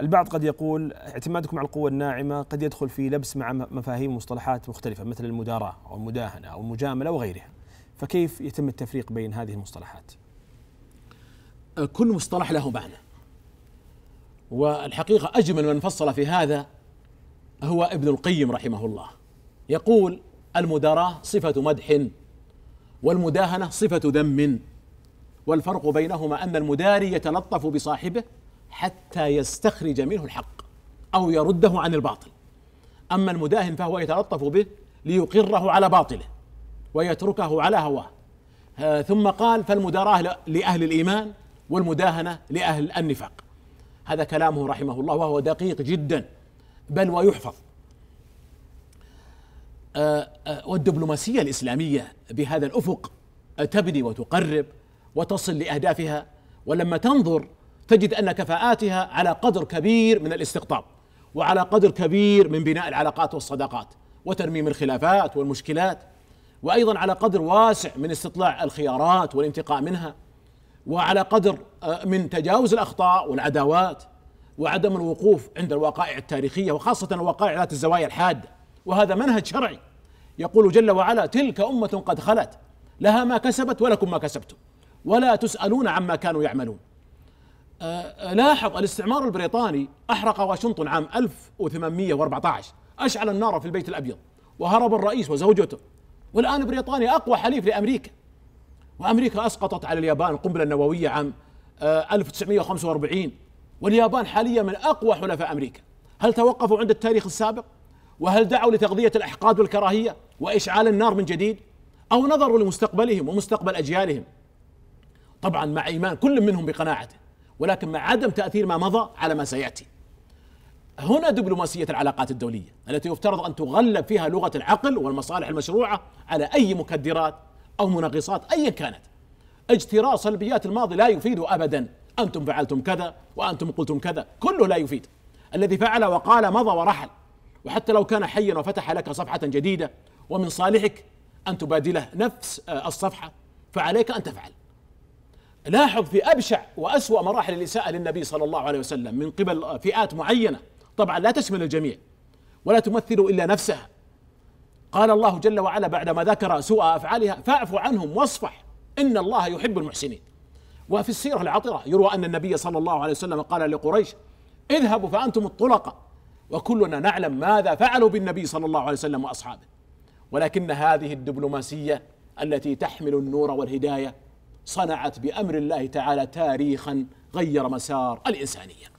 البعض قد يقول اعتمادكم على القوة الناعمة قد يدخل في لبس مع مفاهيم ومصطلحات مختلفة مثل المداراة أو المداهنة أو المجاملة وغيرها فكيف يتم التفريق بين هذه المصطلحات؟ كل مصطلح له معنى والحقيقة أجمل من فصل في هذا هو ابن القيم رحمه الله يقول المداراة صفة مدح والمداهنة صفة ذم والفرق بينهما أن المداري يتلطف بصاحبه حتى يستخرج منه الحق أو يرده عن الباطل أما المداهن فهو يتلطف به ليقره على باطله ويتركه على هواه آه، ثم قال فالمداراة لأهل الإيمان والمداهنة لأهل النفاق هذا كلامه رحمه الله وهو دقيق جدا بل ويحفظ آه، آه، والدبلوماسية الإسلامية بهذا الأفق تبني وتقرب وتصل لأهدافها ولما تنظر تجد ان كفاءاتها على قدر كبير من الاستقطاب وعلى قدر كبير من بناء العلاقات والصداقات وترميم الخلافات والمشكلات وايضا على قدر واسع من استطلاع الخيارات والانتقاء منها وعلى قدر آه، من تجاوز الاخطاء والعداوات وعدم الوقوف عند الوقائع التاريخيه وخاصه الوقائع ذات الزوايا الحاده وهذا منهج شرعي يقول جل وعلا تلك امه قد خلت لها ما كسبت ولكم ما كسبتم ولا تسالون عما كانوا يعملون آه، آه، لاحظ الاستعمار البريطاني أحرق واشنطن عام 1814 أشعل النار في البيت الأبيض وهرب الرئيس وزوجته والآن بريطانيا أقوى حليف لأمريكا وأمريكا أسقطت على اليابان القنبلة النووية عام 1945 آه، واليابان حاليا من أقوى حلفاء أمريكا هل توقفوا عند التاريخ السابق؟ وهل دعوا لتغذية الأحقاد والكراهية وإشعال النار من جديد؟ أو نظروا لمستقبلهم ومستقبل أجيالهم؟ طبعا مع إيمان كل منهم بقناعته ولكن مع عدم تأثير ما مضى على ما سيأتي هنا دبلوماسية العلاقات الدولية التي يفترض أن تغلب فيها لغة العقل والمصالح المشروعة على أي مكدرات أو منغصات أيا كانت اجتراء سلبيات الماضي لا يفيد أبدا أنتم فعلتم كذا وأنتم قلتم كذا كله لا يفيد الذي فعل وقال مضى ورحل وحتى لو كان حيا وفتح لك صفحة جديدة ومن صالحك أن تبادله نفس آه، الصفحة فعليك أن تفعل لاحظ في أبشع وأسوأ مراحل الإساءة للنبي صلى الله عليه وسلم من قبل فئات معينة طبعا لا تشمل الجميع ولا تمثل إلا نفسها قال الله جل وعلا بعدما ذكر سوء أفعالها فاعف عنهم واصفح إن الله يحب المحسنين وفي السيرة العطرة يروى أن النبي صلى الله عليه وسلم قال لقريش اذهبوا فأنتم الطلقة وكلنا نعلم ماذا فعلوا بالنبي صلى الله عليه وسلم وأصحابه ولكن هذه الدبلوماسية التي تحمل النور والهداية صنعت بأمر الله تعالى تاريخا غير مسار الإنسانية